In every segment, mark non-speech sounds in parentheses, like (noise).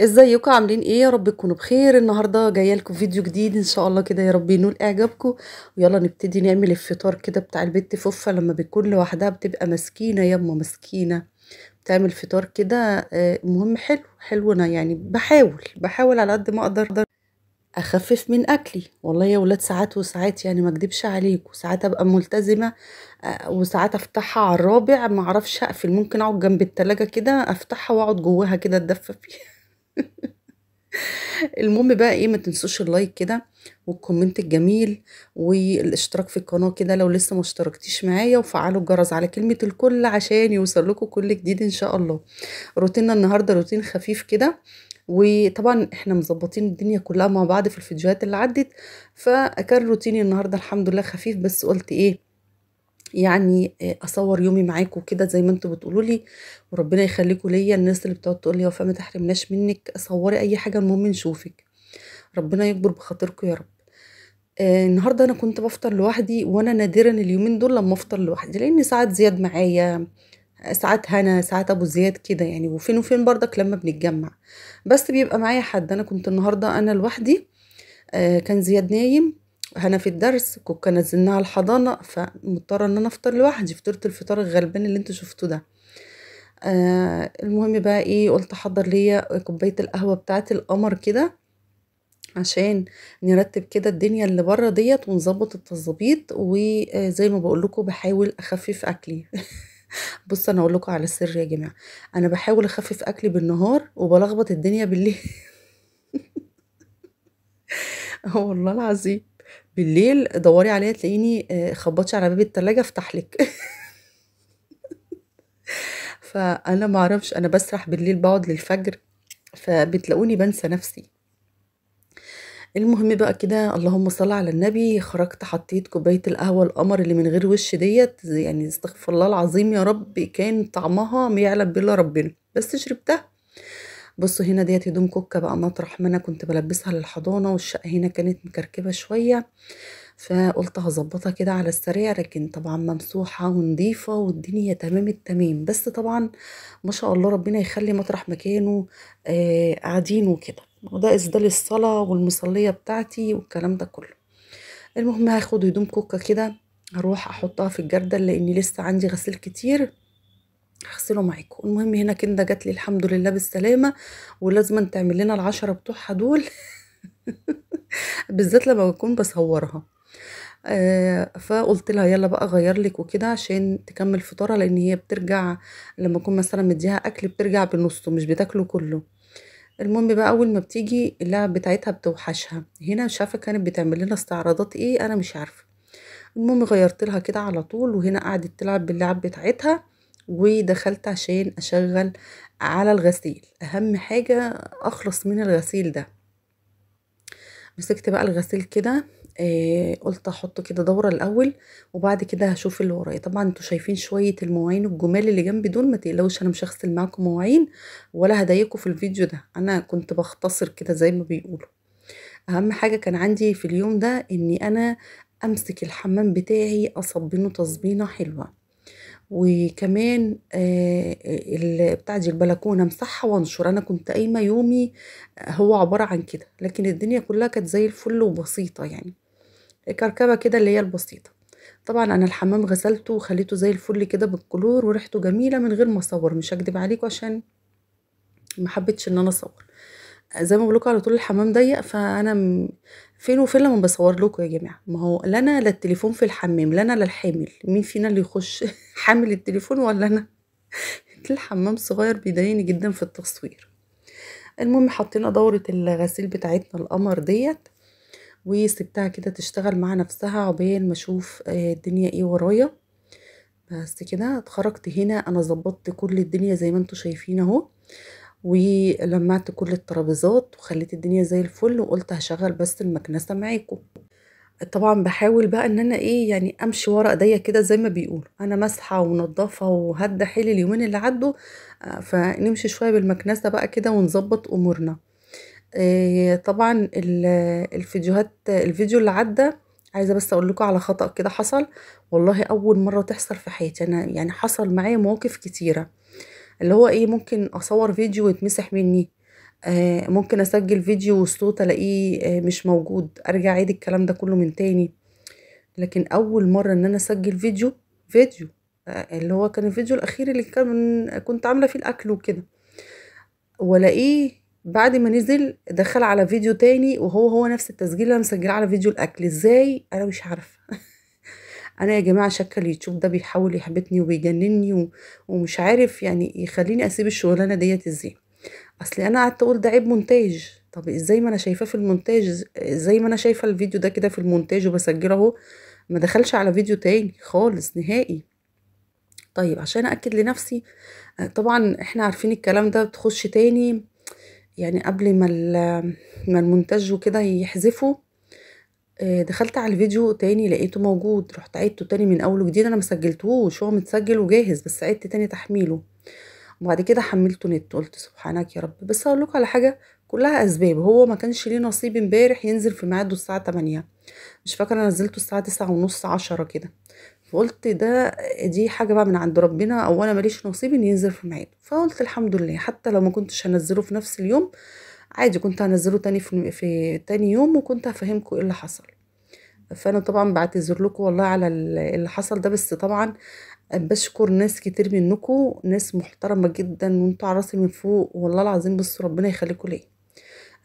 ازيكم عاملين ايه يا رب تكونوا بخير النهارده جايه لكم فيديو جديد ان شاء الله كده يا رب ينول اعجابكم ويلا نبتدي نعمل الفطار كده بتاع البت فوفا لما بتكون لوحدها بتبقى مسكينه يما مسكينه بتعمل فطار كده المهم آه، حلو حلو انا يعني بحاول بحاول على قد ما اقدر اخفف من اكلي والله يا ولاد ساعات وساعات يعني ما اكدبش عليك ساعات ابقى ملتزمه آه، وساعات افتحها على الرابع ما اعرفش اقفل ممكن اقعد جنب التلاجة كده افتحها واقعد جواها كده اتدفى فيها (laughs) المهم بقى ايه ما تنسوش اللايك كده والكومنت الجميل والاشتراك في القناة كده لو لسه ما اشتركتيش معايا وفعلوا الجرس على كلمة الكل عشان يوصل لكم كل جديد ان شاء الله روتيننا النهاردة روتين خفيف كده وطبعا احنا مظبطين الدنيا كلها مع بعض في الفيديوهات اللي عدت فكان روتيني النهارده الحمد لله خفيف بس قلت ايه يعني آه، اصور يومي معاكم كده زي ما انتوا بتقولوا لي وربنا يخليكم ليا الناس اللي بتقعد تقول لي وفاء ما تحرمناش منك صوري اي حاجه المهم نشوفك ربنا يكبر بخاطركم يا رب آه النهارده انا كنت بفطر لوحدي وانا نادرا اليومين دول لما افطر لوحدي لان ساعات زياد معايا ساعات هنا ساعات ابو زياد كده يعني وفين وفين برضك لما بنتجمع بس بيبقى معايا حد انا كنت النهارده انا لوحدي آه كان زياد نايم انا في الدرس كنت نزلناها الحضانه فمضطره ان انا افطر لوحدي فطرت الفطار الغلبان اللي انتوا شفتوه ده آه المهم بقى ايه قلت احضر ليا كوبايه القهوه بتاعه القمر كده عشان نرتب كده الدنيا اللي بره ديت ونظبط التظبيط وزي ما بقول لكم بحاول اخفف اكلي (laughs) بص انا اقول لكم على السر يا جماعه انا بحاول اخفف اكلي بالنهار وبلخبط الدنيا بالليل (laughs) والله العظيم بالليل دوري عليا تلاقيني آه، خبطش على باب التلاجة افتح لك (laughs) فانا معرفش انا بسرح بالليل بقعد للفجر فبتلاقوني بنسى نفسي المهم بقى كده اللهم صل على النبي خرجت حطيت كوبايه القهوه القمر اللي من غير وش ديت يعني استغفر الله العظيم يا رب كان طعمها ما يعلم بالله ربنا بس شربتها بصوا هنا ديت هدوم كوكا بقى مطرح ما انا كنت بلبسها للحضانه والشقه هنا كانت مكركبه شويه فقلت هظبطها كده على السريع لكن طبعا ممسوحه ونظيفه والدنيا تمام التمام بس طبعا ما شاء الله ربنا يخلي مطرح مكانه آه قاعدين وكده وده اسدال الصلاه والمصليه بتاعتي والكلام ده كله المهم هاخد هدوم كوكا كده هروح احطها في الجردل لاني لسه عندي غسيل كتير هغسله معاكم المهم هنا كندا جات لي الحمد لله بالسلامه ولازم تعمل لنا العشرة بتوعها دول (laughs) بالذات لما بكون بصورها آه فقلت لها يلا بقى غير لك وكده عشان تكمل فطارها لان هي بترجع لما اكون مثلا مديها اكل بترجع بنصه مش بتاكله كله المهم بقى اول ما بتيجي اللعب بتاعتها بتوحشها هنا مش عارفه كانت بتعمل لنا استعراضات ايه انا مش عارفه المهم غيرت لها كده على طول وهنا قعدت تلعب باللعب بتاعتها ودخلت عشان اشغل على الغسيل اهم حاجة اخلص من الغسيل ده مسكت بقى الغسيل كده آه قلت احط كده دوره الاول وبعد كده هشوف اللي ورايا طبعا انتوا شايفين شويه المواعين الجمال اللي جنبي دول ما تقلقوش انا مش هغسل معاكم مواعين ولا هضايقكم في الفيديو ده انا كنت بختصر كده زي ما بيقولوا اهم حاجه كان عندي في اليوم ده اني انا امسك الحمام بتاعي اصبنه تصبينه حلوه وكمان آه، بتاع دي البلكونه مصحة وانشر انا كنت قايمه يومي آه، هو عباره عن كده لكن الدنيا كلها كانت زي الفل وبسيطه يعني كركبه كده اللي هي البسيطه طبعا انا الحمام غسلته وخليته زي الفل كده بالكلور وريحته جميله من غير ما اصور مش هكدب عليكم عشان ما حبيتش ان انا اصور آه، زي ما بقول على طول الحمام ضيق فانا فين وفين لما بصور لكم يا جماعه ما هو لا انا لا التليفون في الحمام لا انا لا الحامل مين فينا اللي يخش (laughs) حامل التليفون ولا انا (laughs) الحمام صغير بيضايقني جدا في التصوير المهم حطينا دورة الغسيل بتاعتنا القمر ديت وسبتها كده تشتغل مع نفسها عبين ما اشوف آه، الدنيا ايه ورايا بس كده اتخرجت هنا انا ظبطت كل الدنيا زي ما انتم شايفين اهو ولمعت كل الترابيزات وخليت الدنيا زي الفل وقلت هشغل بس المكنسه معاكم طبعا بحاول بقى ان انا ايه يعني امشي ورا ايديا كده زي ما بيقولوا انا ماسحه ومنضفه وهدى حيلي اليومين اللي عدوا آه، فنمشي شويه بالمكنسه بقى كده ونظبط امورنا آه، طبعا الفيديوهات الفيديو اللي عدى عايزه بس اقول لكم على خطا كده حصل والله اول مره تحصل في حياتي انا يعني حصل معايا مواقف كتيره اللي هو ايه ممكن اصور فيديو ويتمسح مني آه ممكن اسجل فيديو وصوت الاقيه آه مش موجود ارجع اعيد الكلام ده كله من تاني لكن اول مرة ان انا اسجل فيديو فيديو آه اللي هو كان الفيديو الاخير اللي كان كنت عاملة فيه الاكل وكده والاقيه بعد ما نزل دخل على فيديو تاني وهو هو نفس التسجيل اللي انا مسجله على فيديو الاكل ازاي انا مش عارفه (laughs) انا يا جماعه شكل اليوتيوب ده بيحاول يحبطني وبيجنني و... ومش عارف يعني يخليني اسيب الشغلانه ديت ازاي اصل انا قعدت اقول ده عيب مونتاج طب ازاي ما انا شايفاه في المونتاج ازاي ما انا شايفه الفيديو ده كده في المونتاج وبسجله اهو ما دخلش على فيديو تاني خالص نهائي طيب عشان اكد لنفسي آه، طبعا احنا عارفين الكلام ده بتخش تاني يعني قبل ما ما المونتاج وكده يحذفه آه، دخلت على الفيديو تاني لقيته موجود رحت عدته تاني من اول وجديد انا مسجلتهوش هو متسجل وجاهز بس عدت تاني تحميله وبعد كده حملته نت قلت سبحانك يا رب بس اقول لكم على حاجه كلها اسباب هو ما كانش ليه نصيب امبارح ينزل في ميعاده الساعه 8 مش فاكره انا نزلته الساعه 9 ونص 10 كده فقلت ده دي حاجه بقى من عند ربنا او انا ماليش نصيب ان ينزل في ميعاده فقلت الحمد لله حتى لو ما كنتش هنزله في نفس اليوم عادي كنت هنزله تاني في, في تاني يوم وكنت هفهمكم ايه اللي حصل فانا طبعا بعتذر لكم والله على اللي حصل ده بس طبعا بشكر ناس كتير منكم ناس محترمه جدا وانتوا على راسي من فوق والله العظيم بصوا ربنا يخليكم ليا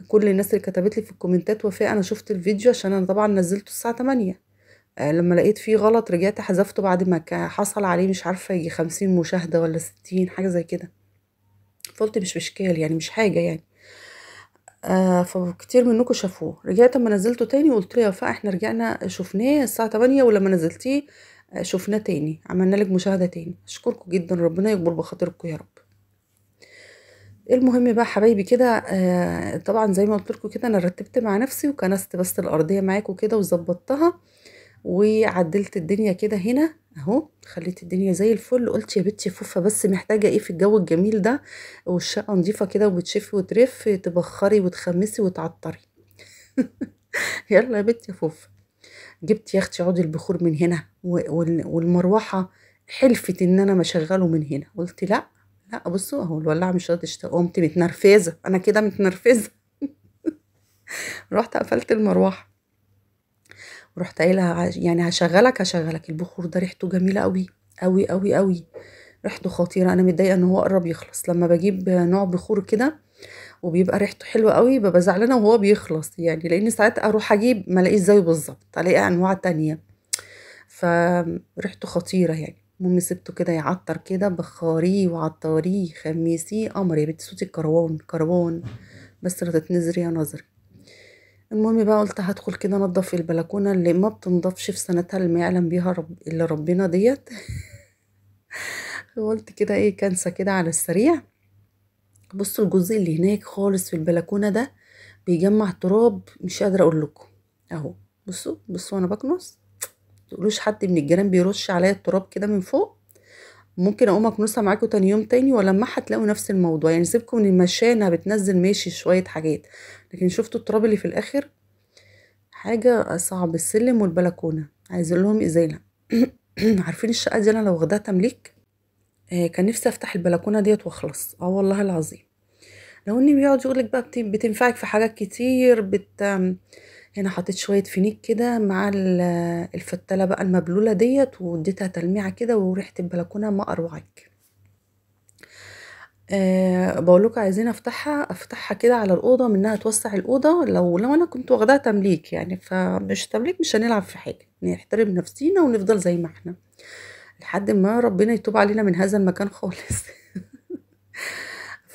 كل الناس اللي كتبت لي في الكومنتات وفاء انا شفت الفيديو عشان انا طبعا نزلته الساعه 8 آه، لما لقيت فيه غلط رجعت حذفته بعد ما حصل عليه مش عارفه يجي 50 مشاهده ولا 60 حاجه زي كده فقلت مش مشكال يعني مش حاجه يعني آه فكتير منكم شافوه رجعت اما نزلته تاني قلت له يا وفاء احنا رجعنا آه، شفناه الساعه 8 ولما نزلتيه آه، شفناه تاني عملنا لك مشاهده تاني اشكركم جدا ربنا يكبر بخاطركم يا رب المهم بقى حبايبي كده آه طبعا زي ما قلت لكم كده انا رتبت مع نفسي وكنست بس الارضيه معاكم كده وظبطتها وعدلت الدنيا كده هنا اهو خليت الدنيا زي الفل قلت يا بنتي فوفه بس محتاجه ايه في الجو الجميل ده والشقه نظيفه كده وبتشفي وترف تبخري وتخمسي وتعطري (laughs) يلا يا بنتي فوفه جبت يا اختي عود البخور من هنا والمروحه حلفت ان انا مشغله من هنا قلت لا لا بصوا اهو الولاعه مش راضيه تشتغل قمت متنرفزه انا كده متنرفزه (laughs) رحت قفلت المروحه رحت قايلها يعني هشغلك هشغلك البخور ده ريحته جميله قوي قوي قوي قوي ريحته خطيره انا متضايقه ان هو قرب يخلص لما بجيب نوع بخور كده وبيبقى ريحته حلوه قوي ببقى زعلانه وهو بيخلص يعني لان ساعات اروح اجيب ما الاقيش زيه بالظبط الاقي انواع تانية فريحته خطيره يعني المهم سبته كده يعطر كده بخاريه وعطاريه خميسيه قمر يا بنت صوتي كروان كروان بس لا تتنزري يا نظري المهم بقى قلت هدخل كده انضف البلكونه اللي ما بتنضفش في سنتها اللي ما يعلم بيها رب... الا ربنا ديت (laughs) قلت كده ايه كنسه كده على السريع بصوا الجزء اللي هناك خالص في البلكونه ده بيجمع تراب مش قادره اقول لكم اهو بصوا بصوا انا بكنس تقولوش حد من الجيران بيرش عليا التراب كده من فوق ممكن اقوم اكنسها معاكم تاني يوم تاني ولما هتلاقوا نفس الموضوع يعني سيبكم من المشانه بتنزل ماشي شوية حاجات لكن شفتوا التراب اللي في الاخر حاجة صعب السلم والبلكونة عايز لهم ازالة (clears throat) عارفين الشقة دي انا لو واخداها تمليك آه كان نفسي افتح البلكونة ديت واخلص اه والله العظيم لو اني بيقعد يقولك بقى بتنفعك في حاجات كتير بت هنا حطيت شوية فينيك كده مع الفتلة بقى المبلولة ديت واديتها تلميعة كده وريحة البلكونة ما اروعك أه بقولكوا عايزين افتحها افتحها كده على الاوضه منها توسع الاوضه لو لو انا كنت واخداها تمليك يعني فمش تمليك مش هنلعب في حاجه نحترم نفسينا ونفضل زي ما احنا لحد ما ربنا يتوب علينا من هذا المكان خالص (laughs)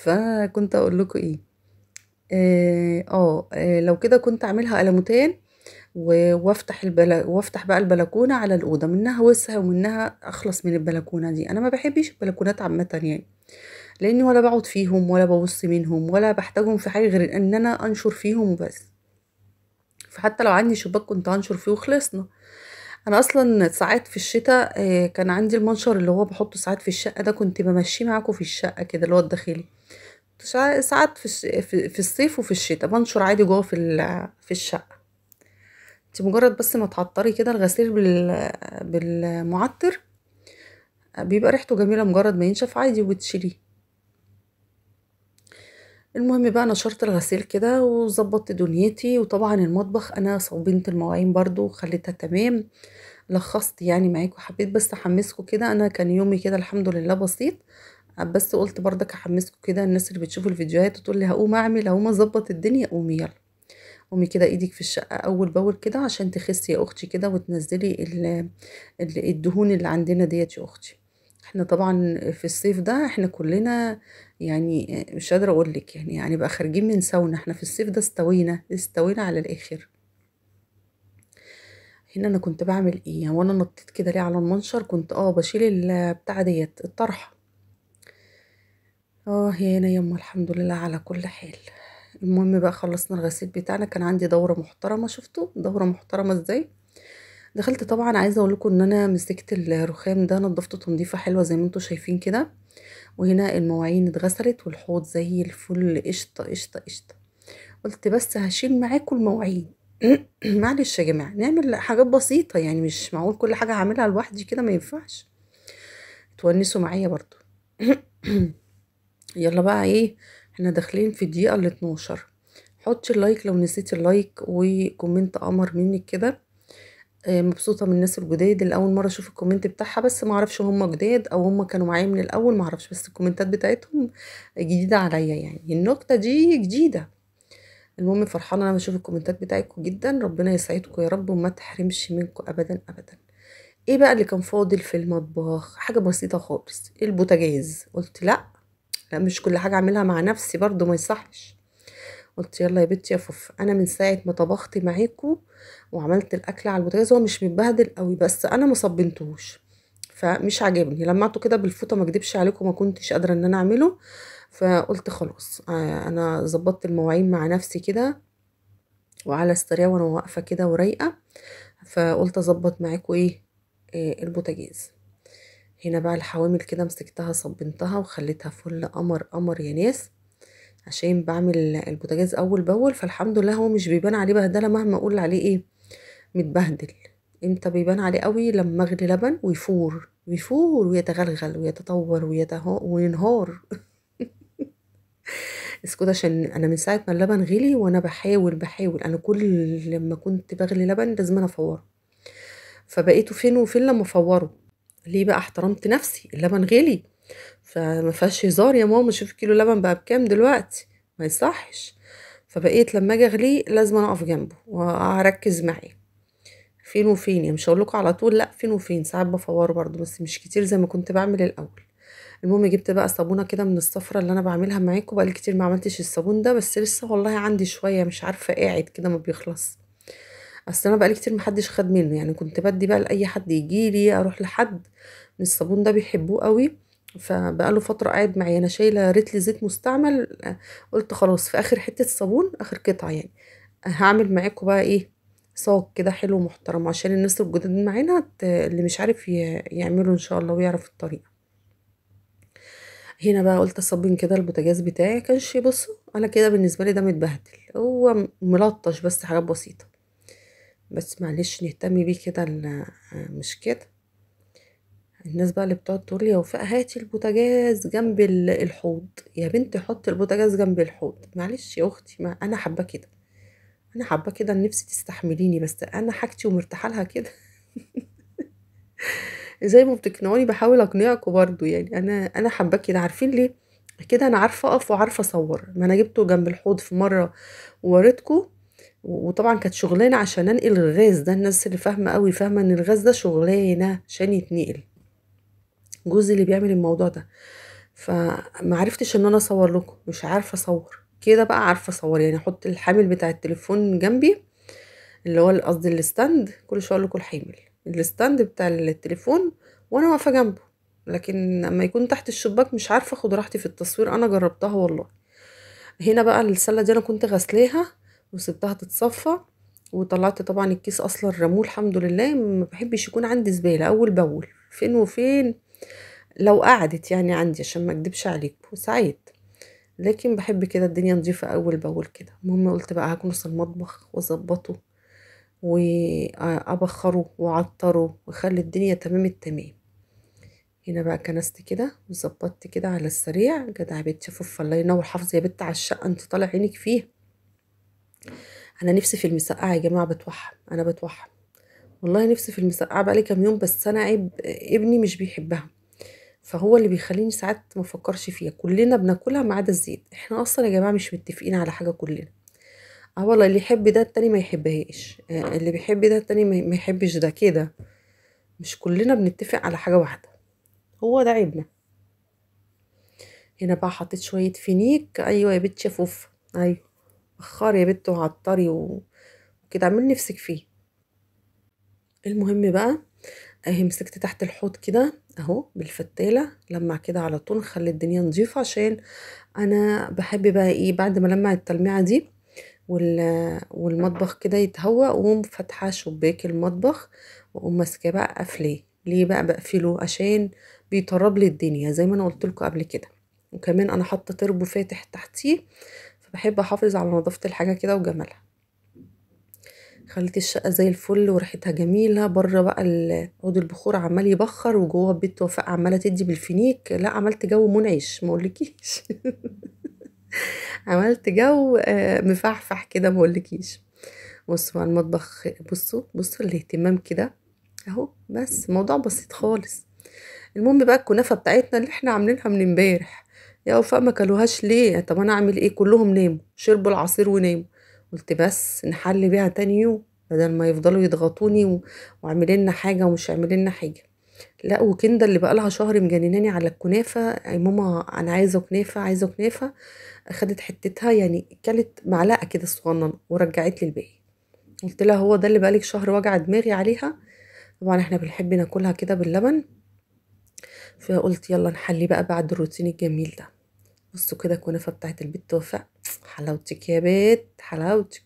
فكنت اقول لكم ايه اه, آه, آه لو كده كنت اعملها قلموتين وافتح البلا وافتح بقى البلكونه على الاوضه منها وسع ومنها اخلص من البلكونه دي انا ما بحبش البلكونات عامه يعني لاني ولا بقعد فيهم ولا ببص منهم ولا بحتاجهم في حاجه غير ان انا انشر فيهم وبس فحتى لو عندي شباك كنت هنشر فيه وخلصنا انا اصلا ساعات في الشتاء آه، كان عندي المنشر اللي هو بحطه ساعات في الشقه ده كنت بمشيه معاكم في الشقه كده اللي هو الداخلي ساعات في في الصيف وفي الشتاء بنشر عادي جوه في في الشقه انت مجرد بس ما تعطري كده الغسيل بالمعطر بيبقى ريحته جميله مجرد ما ينشف عادي وبتشيليه المهم بقى نشرت الغسيل كده وظبطت دنيتي وطبعا المطبخ انا صوبنت المواعين برضو وخليتها تمام لخصت يعني معاكم حبيت بس احمسكم كده انا كان يومي كده الحمد لله بسيط بس قلت برضك احمسكم كده الناس اللي بتشوف الفيديوهات وتقول لي هقوم اعمل هقوم اظبط الدنيا قومي يلا قومي كده ايدك في الشقه اول باول كده عشان تخسي يا اختي كده وتنزلي الدهون اللي عندنا ديت يا اختي احنا طبعا في الصيف ده احنا كلنا يعني مش قادره اقول لك يعني يعني بقى خارجين من ساونا احنا في الصيف ده استوينا استوينا على الاخر هنا انا كنت بعمل ايه يعني وانا نطيت كده ليه على المنشر كنت اه بشيل البتاعه ديت الطرحه اه يا هنا يما الحمد لله على كل حال المهم بقى خلصنا الغسيل بتاعنا كان عندي دوره محترمه شفتوا دوره محترمه ازاي دخلت طبعا عايزه اقول لكم ان انا مسكت الرخام ده نضفته تنظيفه حلوه زي ما انتم شايفين كده وهنا المواعين اتغسلت والحوض زي الفل قشطه قشطه قشطه قلت بس هشيل معاكم المواعين (clears throat) معلش يا جماعه نعمل حاجات بسيطه يعني مش معقول كل حاجه هعملها لوحدي كده ما ينفعش تونسوا معايا برضو (clears throat) يلا بقى ايه احنا داخلين في الدقيقة ال 12 حطي اللايك لو نسيتي اللايك وكومنت قمر منك كده آه، مبسوطة من الناس الجداد اللي أول مرة أشوف الكومنت بتاعها بس معرفش هما جداد أو هما كانوا معايا من الأول معرفش بس الكومنتات بتاعتهم جديدة عليا يعني النكتة دي جديدة المهم فرحانة أنا بشوف الكومنتات بتاعتكم جدا ربنا يسعدكم يا رب وما تحرمش منكم أبدا أبدا ايه بقى اللي كان فاضل في المطبخ حاجة بسيطة خالص البوتاجاز قلت لأ لا مش كل حاجه اعملها مع نفسي برضو ما يصحش قلت يلا يا بنتي يا فوف انا من ساعه ما طبخت معاكو وعملت الاكل على البوتاجاز هو مش متبهدل قوي بس انا ما صبنتهوش فمش عاجبني لمعته كده بالفوطه ما اكدبش عليكم ما كنتش قادره ان انا اعمله فقلت خلاص آه، انا ظبطت المواعين مع نفسي كده وعلى السريع وانا واقفه كده ورايقه فقلت اظبط معاكم ايه, إيه البوتاجاز هنا بقى الحوامل كده مسكتها صبنتها وخليتها فل قمر قمر يا ناس عشان بعمل البوتاجاز اول باول فالحمد لله هو مش بيبان عليه بهدله مهما اقول عليه ايه متبهدل امتى بيبان عليه قوي لما اغلي لبن ويفور ويفور ويتغلغل ويتطور ويتهو وينهار (laughs) اسكت عشان انا من ساعه ما اللبن غلي وانا بحاول بحاول انا كل لما كنت بغلي لبن لازم انا افوره فبقيته فين وفين لما افوره ليه بقى احترمت نفسي اللبن غلي فما فيهاش هزار يا ماما شوف كيلو لبن بقى بكام دلوقتي ما يصحش فبقيت لما اجي اغليه لازم اقف جنبه واركز معاه فين وفين يعني مش هقول لكم على طول لا فين وفين ساعات بفوره برضو بس مش كتير زي ما كنت بعمل الاول المهم جبت بقى صابونه كده من الصفرة اللي انا بعملها معاكم بقالي كتير ما عملتش الصابون ده بس لسه والله عندي شويه مش عارفه قاعد كده ما بيخلص اصل انا بقالي كتير محدش خد منه يعني كنت بدي بقى لاي حد يجيلي اروح لحد الصابون ده بيحبوه قوي فبقاله فترة قاعد معايا انا شايلة ريتلي زيت مستعمل قلت خلاص في اخر حتة صابون اخر قطعة يعني هعمل معاكم بقى ايه صاج كده حلو محترم عشان الناس الجدد معانا اللي مش عارف يعمله ان شاء الله ويعرف الطريقة هنا بقى قلت اصبن كده البوتاجاز بتاعي كانش بصوا انا كده بالنسبة لي ده متبهدل هو ملطش بس حاجات بسيطة بس معلش نهتم بيه كده آه، مش كده الناس بقى اللي بتقعد تقول لي يا وفاء هاتي البوتاجاز جنب الحوض يا بنتي حطي البوتاجاز جنب الحوض معلش يا اختي ما انا حابه كده انا حابه كده نفسي تستحمليني بس انا حاجتي ومرتاحه لها كده (laughs) زي ما بتقنعوني بحاول اقنعكم برضو يعني انا انا حابه كده عارفين ليه كده انا عارفه اقف وعارفه اصور ما انا جبته جنب الحوض في مره ووريتكم وطبعا كانت شغلانه عشان انقل الغاز ده الناس اللي فاهمه قوي فاهمه ان الغاز ده شغلانه عشان يتنقل جوزي اللي بيعمل الموضوع ده فما عرفتش ان انا اصور لكم مش عارفه اصور كده بقى عارفه اصور يعني احط الحامل بتاع التليفون جنبي اللي هو قصدي الستاند كل شويه اقول لكم الحامل الستاند بتاع التليفون وانا واقفه جنبه لكن لما يكون تحت الشباك مش عارفه اخد راحتي في التصوير انا جربتها والله هنا بقى السله دي انا كنت غسلاها وسبتها تتصفى وطلعت طبعا الكيس اصلا رموه الحمد لله ما بحبش يكون عندي زباله اول باول فين وفين لو قعدت يعني عندي عشان ما اكدبش عليكم وساعات لكن بحب كده الدنيا نظيفه اول باول كده المهم قلت بقى هكنس المطبخ واظبطه وابخره واعطره واخلي الدنيا تمام التمام هنا بقى كنست كده وظبطت كده على السريع جدع بيت بت شوف الله ينور حافظي يا بت على الشقه انت طالع عينك فيها انا نفسي في المسقعه يا جماعه بتوحم انا بتوحم والله نفسي في المسقعه بقالي كام يوم بس انا عيب ابني مش بيحبها فهو اللي بيخليني ساعات ما افكرش فيها كلنا بناكلها ما عدا الزيت احنا اصلا يا جماعه مش متفقين على حاجه كلنا اه والله اللي يحب ده التاني ما يحبهاش آه، اللي بيحب ده التاني ما يحبش ده كده مش كلنا بنتفق على حاجه واحده هو ده عيبنا هنا بقى حطيت شويه فينيك ايوه يا بت شفوف ايوه خار يا بت وعطري وكده اعمل نفسك فيه المهم بقى اهي مسكت تحت الحوض كده اهو بالفتاله لمع كده على طول خلي الدنيا نضيفه عشان انا بحب بقى ايه بعد ما لمع التلميعه دي والمطبخ كده يتهوى اقوم فاتحه شباك المطبخ واقوم ماسكاه بقى قافلاه ليه بقى بقفله عشان بيطرب لي الدنيا زي ما انا قلت لكم قبل كده وكمان انا حاطه تربو فاتح تحتيه بحب احافظ على نظافة الحاجة كده وجمالها خليت الشقة زي الفل وريحتها جميلة بره بقى عود البخور عمال يبخر وجوه البيت وفاء عمالة تدي بالفينيك لا عملت جو منعش مقولكيش (laughs) عملت جو آه، مفحفح كده مقولكيش بصوا على المطبخ بصوا بصوا الاهتمام كده اهو بس موضوع بسيط خالص المهم بقى الكنافه بتاعتنا اللي احنا عاملينها من امبارح يا وفاء ما كلوهاش ليه طب انا اعمل ايه كلهم ناموا شربوا العصير وناموا قلت بس نحل بيها تاني يوم بدل ما يفضلوا يضغطوني و... واعمل لنا حاجه ومش اعمل لنا حاجه لا وكندا اللي بقالها شهر مجنناني على الكنافه يا ماما انا عايزه كنافه عايزه كنافه خدت حتتها يعني كلت معلقه كده صغننه ورجعت لي الباقي قلت لها هو ده اللي بقالك شهر وجع دماغي عليها طبعا احنا بنحب ناكلها كده باللبن فقلت يلا نحلي بقى بعد الروتين الجميل ده بصوا كده الكنافه بتاعه البيت توفى حلاوتك يا بيت حلاوتك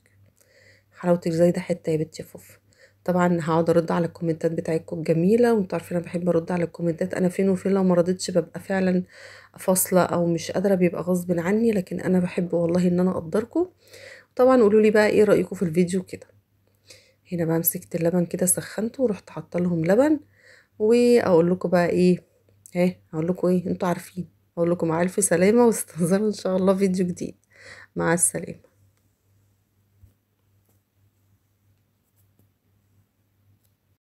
حلاوتك زي ده حته يا بيت يا فوف طبعا هقعد ارد على الكومنتات بتاعتكم الجميله وانتوا عارفين انا بحب ارد على الكومنتات انا فين وفين لو ما ردتش ببقى فعلا فاصله او مش قادره بيبقى غصب عني لكن انا بحب والله ان انا اقدركم طبعا قولوا لي بقى ايه رايكم في الفيديو كده هنا بقى مسكت اللبن كده سخنته ورحت حاطه لهم لبن واقول لكم بقى ايه ها ايه، هقول لكم ايه انتوا عارفين اقول لكم مع الف سلامه واستنظروا ان شاء الله فيديو جديد مع السلامه